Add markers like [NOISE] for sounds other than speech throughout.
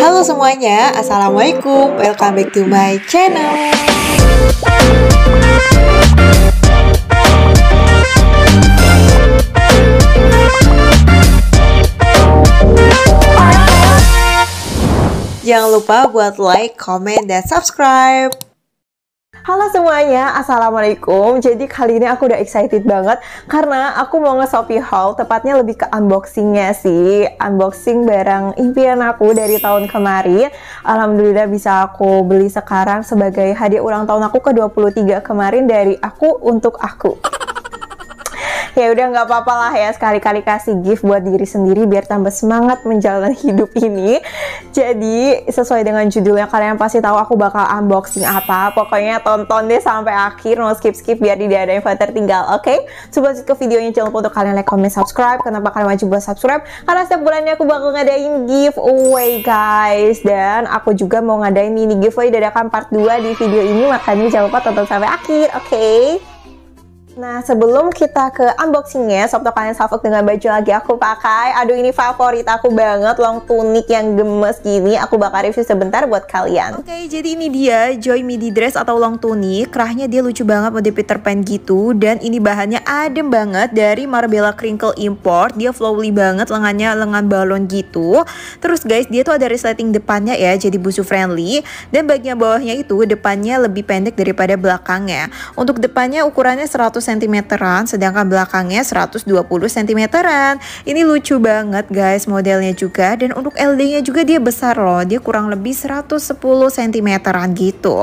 Halo semuanya, Assalamualaikum Welcome back to my channel Jangan lupa buat like, comment, dan subscribe Halo semuanya, Assalamualaikum Jadi kali ini aku udah excited banget Karena aku mau nge Shopee haul Tepatnya lebih ke unboxingnya sih Unboxing barang impian aku dari tahun kemarin Alhamdulillah bisa aku beli sekarang Sebagai hadiah ulang tahun aku ke 23 kemarin Dari aku untuk aku ya udah nggak apa-apa lah ya sekali-kali kasih gift buat diri sendiri biar tambah semangat menjalani [LAUGHS] hidup ini jadi sesuai dengan judulnya kalian pasti tahu aku bakal unboxing apa pokoknya tonton deh sampai akhir no skip-skip biar tidak ada info tertinggal oke okay? sebelum ke videonya jangan lupa untuk kalian like, comment, subscribe kenapa kalian wajib buat subscribe karena setiap bulannya aku bakal ngadain giveaway guys dan aku juga mau ngadain mini giveaway dadakan part 2 di video ini makanya jangan lupa tonton sampai akhir oke okay? Nah, sebelum kita ke unboxingnya, Sobat kalian salvok dengan baju lagi aku pakai. Aduh, ini favorit aku banget, long tunic yang gemes gini. Aku bakal review sebentar buat kalian. Oke, okay, jadi ini dia Joy midi dress atau long tunic. Kerahnya dia lucu banget mode Peter Pan gitu. Dan ini bahannya adem banget dari Marbella Crinkle Import. Dia flowy banget, lengannya lengan balon gitu. Terus guys, dia tuh ada resleting depannya ya, jadi busu friendly. Dan bagian bawahnya itu depannya lebih pendek daripada belakangnya. Untuk depannya ukurannya 100 cm-an sedangkan belakangnya 120 cm-an. Ini lucu banget guys modelnya juga dan untuk LD-nya juga dia besar loh. Dia kurang lebih 110 cm-an gitu.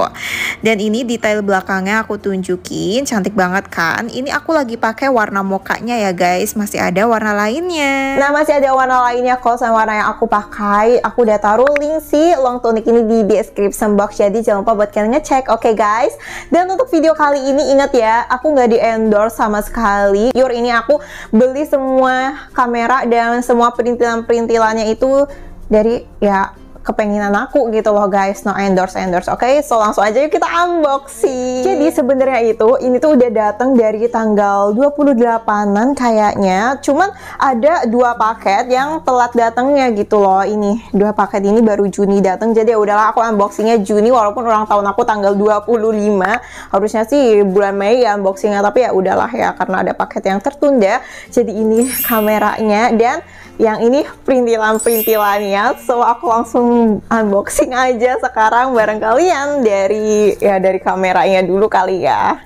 Dan ini detail belakangnya aku tunjukin cantik banget kan. Ini aku lagi pakai warna mokanya ya guys. Masih ada warna lainnya. Nah masih ada warna lainnya kok sama warna yang aku pakai. Aku udah taruh link si long tunic ini di description box. Jadi jangan lupa buat kalian ngecek. Oke okay, guys. Dan untuk video kali ini ingat ya, aku nggak di endorse sama sekali Yur ini aku beli semua kamera dan semua perintilan-perintilannya itu dari ya kepenginan aku gitu loh guys no endorse endorse oke okay? so langsung aja yuk kita unboxing jadi sebenarnya itu ini tuh udah datang dari tanggal 28an kayaknya cuman ada dua paket yang telat datangnya gitu loh ini dua paket ini baru Juni datang jadi ya udahlah aku unboxingnya Juni walaupun ulang tahun aku tanggal 25 harusnya sih bulan Mei ya unboxingnya tapi ya udahlah ya karena ada paket yang tertunda jadi ini [LAUGHS] kameranya dan yang ini perintilan-perintilannya so aku langsung unboxing aja sekarang bareng kalian dari ya dari kameranya dulu kali ya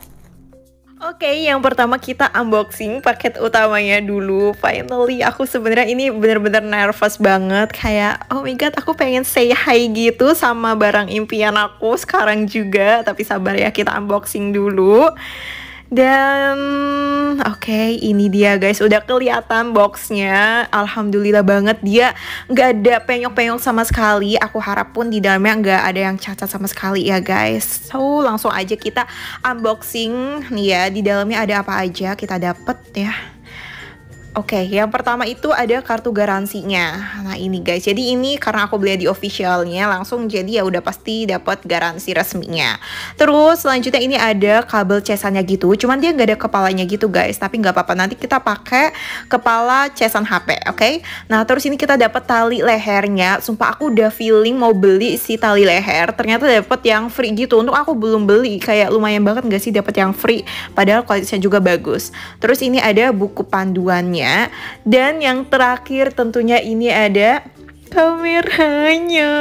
Oke, okay, yang pertama kita unboxing paket utamanya dulu. Finally, aku sebenarnya ini bener-bener nervous banget. Kayak, oh my god, aku pengen say hi gitu sama barang impian aku sekarang juga. Tapi sabar ya, kita unboxing dulu. Oke, dan oke okay, ini dia guys udah kelihatan boxnya Alhamdulillah banget dia nggak ada penyok-penyok sama sekali Aku harap pun di dalamnya nggak ada yang cacat sama sekali ya guys So langsung aja kita unboxing nih ya di dalamnya ada apa aja kita dapet ya Oke, okay, yang pertama itu ada kartu garansinya. Nah ini guys, jadi ini karena aku beli di officialnya langsung jadi ya udah pasti dapat garansi resminya. Terus selanjutnya ini ada kabel cesannya gitu, cuman dia nggak ada kepalanya gitu guys. Tapi nggak apa-apa, nanti kita pakai kepala cesan HP, oke? Okay? Nah terus ini kita dapat tali lehernya. Sumpah aku udah feeling mau beli si tali leher, ternyata dapat yang free gitu. Untuk aku belum beli, kayak lumayan banget nggak sih dapat yang free. Padahal kualitasnya juga bagus. Terus ini ada buku panduannya lainnya. Dan yang terakhir tentunya ini ada kameranya.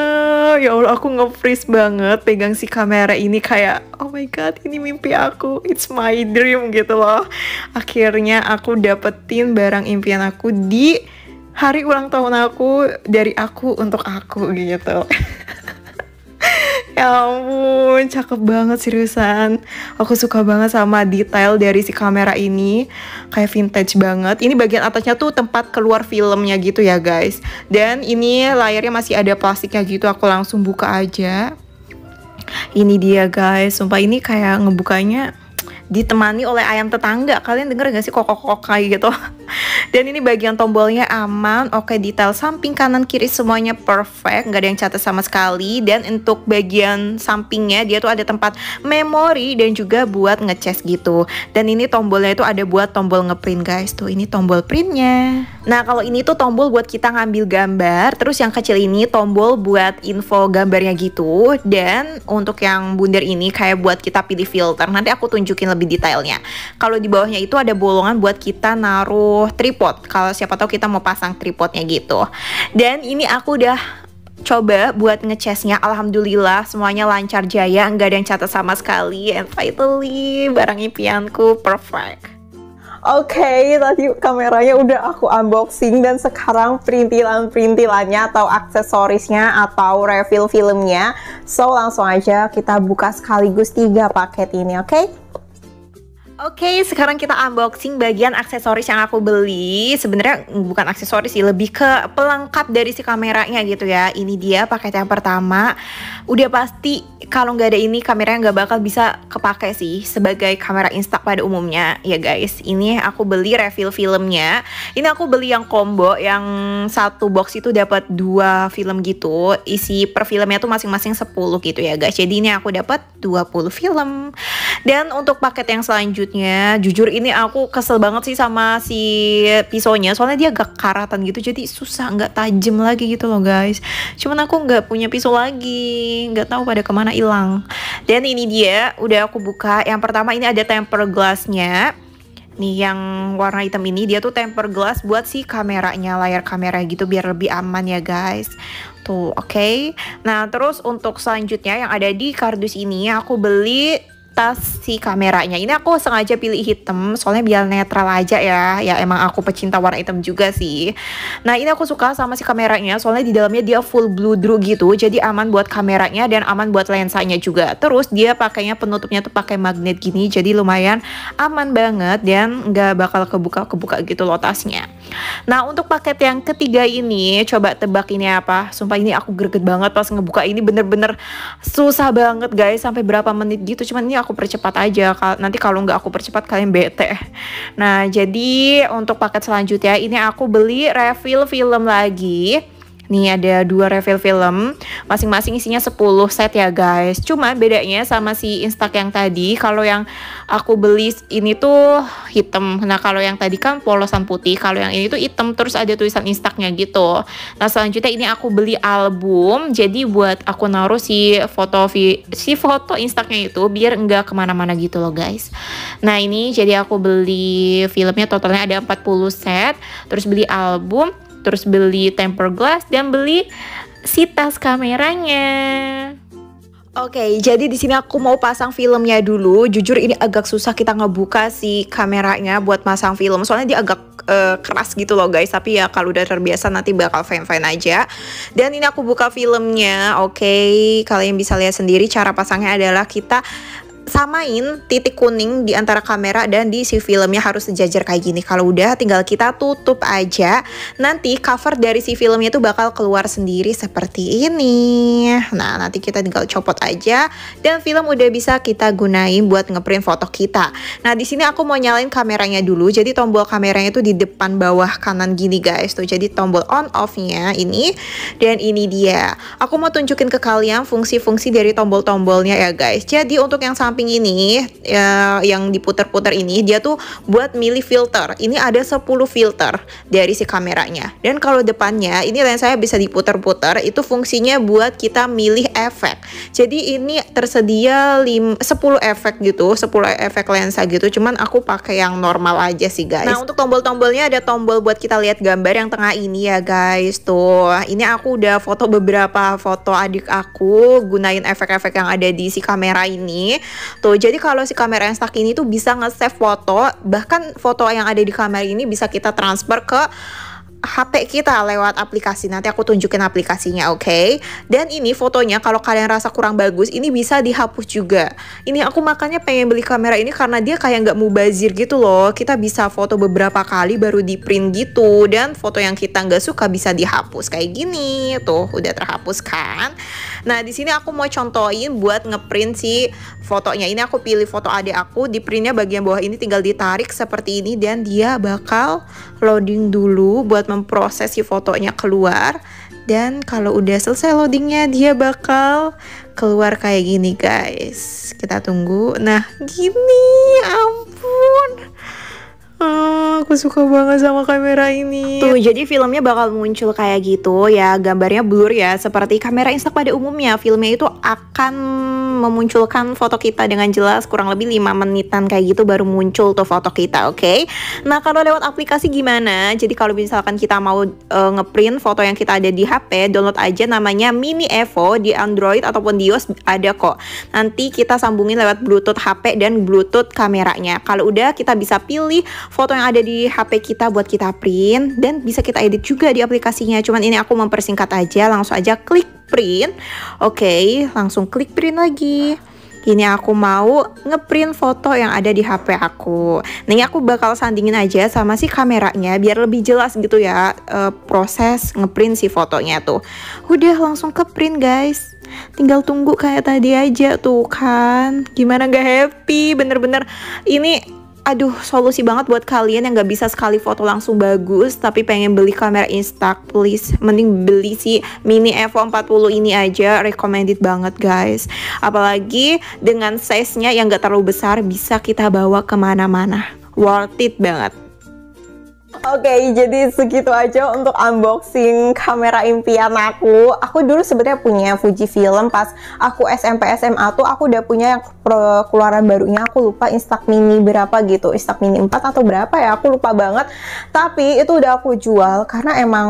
Ya Allah, aku nge-freeze banget pegang si kamera ini kayak oh my god, ini mimpi aku. It's my dream gitu loh. Akhirnya aku dapetin barang impian aku di hari ulang tahun aku dari aku untuk aku gitu. [LAUGHS] Ya ampun, cakep banget seriusan. Aku suka banget sama detail dari si kamera ini. Kayak vintage banget. Ini bagian atasnya tuh tempat keluar filmnya gitu ya guys. Dan ini layarnya masih ada plastiknya gitu. Aku langsung buka aja. Ini dia guys. Sumpah ini kayak ngebukanya ditemani oleh ayam tetangga. Kalian denger gak sih kokok-kokok kayak gitu? dan ini bagian tombolnya aman oke detail samping kanan kiri semuanya perfect nggak ada yang catat sama sekali dan untuk bagian sampingnya dia tuh ada tempat memori dan juga buat ngeces gitu dan ini tombolnya itu ada buat tombol ngeprint guys tuh ini tombol printnya nah kalau ini tuh tombol buat kita ngambil gambar terus yang kecil ini tombol buat info gambarnya gitu dan untuk yang bundar ini kayak buat kita pilih filter nanti aku tunjukin lebih detailnya kalau di bawahnya itu ada bolongan buat kita naruh trip tripod kalau siapa tahu kita mau pasang tripodnya gitu dan ini aku udah coba buat ngecasnya Alhamdulillah semuanya lancar jaya nggak ada yang catat sama sekali and finally barang impianku perfect Oke, okay, tadi kameranya udah aku unboxing dan sekarang perintilan-perintilannya atau aksesorisnya atau refill filmnya. So, langsung aja kita buka sekaligus tiga paket ini, oke? Okay? Oke, okay, sekarang kita unboxing bagian aksesoris yang aku beli. Sebenarnya bukan aksesoris sih, lebih ke pelengkap dari si kameranya gitu ya. Ini dia paket yang pertama. Udah pasti kalau nggak ada ini kameranya nggak bakal bisa kepake sih sebagai kamera Insta pada umumnya ya guys. Ini aku beli refill filmnya. Ini aku beli yang combo yang satu box itu dapat dua film gitu. Isi per filmnya tuh masing-masing 10 gitu ya guys. Jadi ini aku dapat 20 film. Dan untuk paket yang selanjutnya selanjutnya. Jujur ini aku kesel banget sih sama si pisaunya. Soalnya dia agak karatan gitu. Jadi susah nggak tajam lagi gitu loh guys. Cuman aku nggak punya pisau lagi. Nggak tahu pada kemana hilang. Dan ini dia. Udah aku buka. Yang pertama ini ada temper glassnya. Nih yang warna hitam ini dia tuh tempered glass buat si kameranya, layar kamera gitu biar lebih aman ya guys Tuh oke okay? Nah terus untuk selanjutnya yang ada di kardus ini aku beli tas si kameranya ini aku sengaja pilih hitam soalnya biar netral aja ya ya emang aku pecinta warna hitam juga sih nah ini aku suka sama si kameranya soalnya di dalamnya dia full blue drug gitu jadi aman buat kameranya dan aman buat lensanya juga terus dia pakainya penutupnya tuh pakai magnet gini jadi lumayan aman banget dan nggak bakal kebuka-kebuka gitu loh tasnya Nah untuk paket yang ketiga ini coba tebak ini apa Sumpah ini aku greget banget pas ngebuka ini bener-bener susah banget guys Sampai berapa menit gitu cuman ini aku percepat aja Nanti kalau nggak aku percepat kalian bete Nah jadi untuk paket selanjutnya ini aku beli refill film lagi Nih ada dua refill film, masing-masing isinya 10 set ya guys. Cuma bedanya sama si Instak yang tadi, kalau yang aku beli ini tuh hitam. Nah kalau yang tadi kan polosan putih, kalau yang ini tuh hitam terus ada tulisan Instaknya gitu. Nah selanjutnya ini aku beli album, jadi buat aku naruh si foto si foto Instaknya itu biar enggak kemana-mana gitu loh guys. Nah ini jadi aku beli filmnya totalnya ada 40 set, terus beli album terus beli temper glass dan beli si tas kameranya. Oke, okay, jadi di sini aku mau pasang filmnya dulu. Jujur ini agak susah kita ngebuka si kameranya buat masang film. Soalnya dia agak uh, keras gitu loh guys. Tapi ya kalau udah terbiasa nanti bakal fine-fine aja. Dan ini aku buka filmnya. Oke, okay, kalian bisa lihat sendiri cara pasangnya adalah kita samain titik kuning di antara kamera dan di si filmnya harus sejajar kayak gini. Kalau udah tinggal kita tutup aja. Nanti cover dari si filmnya itu bakal keluar sendiri seperti ini. Nah, nanti kita tinggal copot aja dan film udah bisa kita gunain buat ngeprint foto kita. Nah, di sini aku mau nyalain kameranya dulu. Jadi tombol kameranya itu di depan bawah kanan gini guys tuh. Jadi tombol on off-nya ini dan ini dia. Aku mau tunjukin ke kalian fungsi-fungsi dari tombol-tombolnya ya guys. Jadi untuk yang samping samping ini ya, yang diputer-puter ini dia tuh buat milih filter. Ini ada 10 filter dari si kameranya. Dan kalau depannya ini lensanya bisa diputer-puter itu fungsinya buat kita milih efek. Jadi ini tersedia 5, 10 efek gitu, 10 efek lensa gitu. Cuman aku pakai yang normal aja sih guys. Nah, untuk tombol-tombolnya ada tombol buat kita lihat gambar yang tengah ini ya guys. Tuh, ini aku udah foto beberapa foto adik aku gunain efek-efek yang ada di si kamera ini. Tuh, jadi kalau si kamera yang ini tuh bisa nge-save foto, bahkan foto yang ada di kamera ini bisa kita transfer ke HP kita lewat aplikasi. Nanti aku tunjukin aplikasinya, oke? Okay? Dan ini fotonya kalau kalian rasa kurang bagus, ini bisa dihapus juga. Ini aku makanya pengen beli kamera ini karena dia kayak nggak mau bazir gitu loh. Kita bisa foto beberapa kali baru di print gitu dan foto yang kita nggak suka bisa dihapus kayak gini. Tuh, udah terhapus kan? Nah, di sini aku mau contohin buat ngeprint si fotonya. Ini aku pilih foto adik aku, di printnya bagian bawah ini tinggal ditarik seperti ini dan dia bakal loading dulu buat memproses si fotonya keluar dan kalau udah selesai loadingnya dia bakal keluar kayak gini guys kita tunggu nah gini ampun Uh, aku suka banget sama kamera ini. Tuh, jadi filmnya bakal muncul kayak gitu ya, gambarnya blur ya, seperti kamera instak pada umumnya. Filmnya itu akan memunculkan foto kita dengan jelas kurang lebih 5 menitan kayak gitu baru muncul tuh foto kita oke okay? nah kalau lewat aplikasi gimana jadi kalau misalkan kita mau uh, ngeprint foto yang kita ada di HP download aja namanya Mini Evo di Android ataupun di iOS ada kok nanti kita sambungin lewat Bluetooth HP dan Bluetooth kameranya kalau udah kita bisa pilih foto yang ada di HP kita buat kita print dan bisa kita edit juga di aplikasinya cuman ini aku mempersingkat aja langsung aja klik print oke okay, langsung klik print lagi Kini aku mau ngeprint foto yang ada di HP aku. Nih aku bakal sandingin aja sama si kameranya biar lebih jelas gitu ya e, proses ngeprint si fotonya tuh. Udah langsung ke print guys. Tinggal tunggu kayak tadi aja tuh kan. Gimana gak happy bener-bener ini aduh solusi banget buat kalian yang gak bisa sekali foto langsung bagus tapi pengen beli kamera instax please mending beli si mini f 40 ini aja recommended banget guys apalagi dengan size nya yang gak terlalu besar bisa kita bawa kemana-mana worth it banget Oke, okay, jadi segitu aja untuk unboxing kamera impian aku. Aku dulu sebenarnya punya Fuji Film pas aku SMP SMA tuh aku udah punya yang keluaran barunya aku lupa Instax Mini berapa gitu. Instax Mini 4 atau berapa ya? Aku lupa banget. Tapi itu udah aku jual karena emang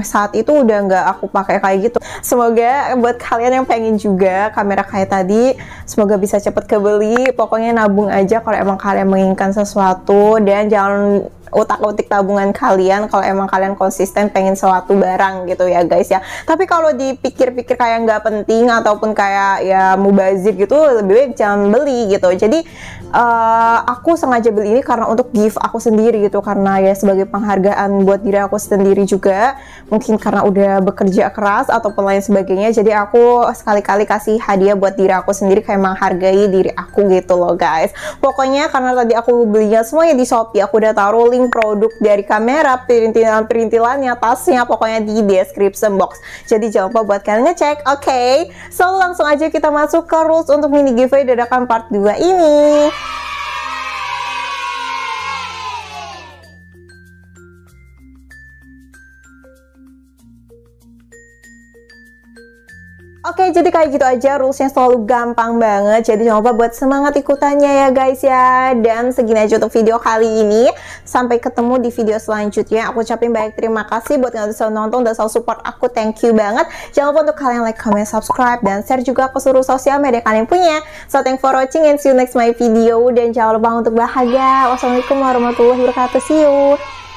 saat itu udah nggak aku pakai kayak gitu. Semoga buat kalian yang pengen juga kamera kayak tadi, semoga bisa cepet kebeli. Pokoknya nabung aja kalau emang kalian menginginkan sesuatu dan jangan utak-utik tabungan kalian kalau emang kalian konsisten pengen suatu barang gitu ya guys ya tapi kalau dipikir-pikir kayak nggak penting ataupun kayak ya mubazir gitu lebih baik jangan beli gitu jadi Eh, aku sengaja beli ini karena untuk gift aku sendiri gitu karena ya sebagai penghargaan buat diri aku sendiri juga mungkin karena udah bekerja keras atau lain sebagainya jadi aku sekali-kali kasih hadiah buat diri aku sendiri kayak menghargai diri aku gitu loh guys pokoknya karena tadi aku belinya semuanya di Shopee aku udah taruh link produk dari kamera perintilan-perintilannya tasnya pokoknya di description box jadi jangan lupa buat kalian ngecek oke okay? so langsung aja kita masuk ke rules untuk mini giveaway dadakan part 2 ini Oke, jadi kayak gitu aja rulesnya selalu gampang banget. Jadi jangan lupa buat semangat ikutannya ya guys ya. Dan segini aja untuk video kali ini. Sampai ketemu di video selanjutnya. Aku ucapin banyak terima kasih buat yang udah nonton dan selalu support aku. Thank you banget. Jangan lupa untuk kalian like, comment, subscribe, dan share juga ke seluruh sosial media kalian punya. So thank for watching and see you next my video. Dan jangan lupa untuk bahagia. Wassalamualaikum warahmatullahi wabarakatuh. See you.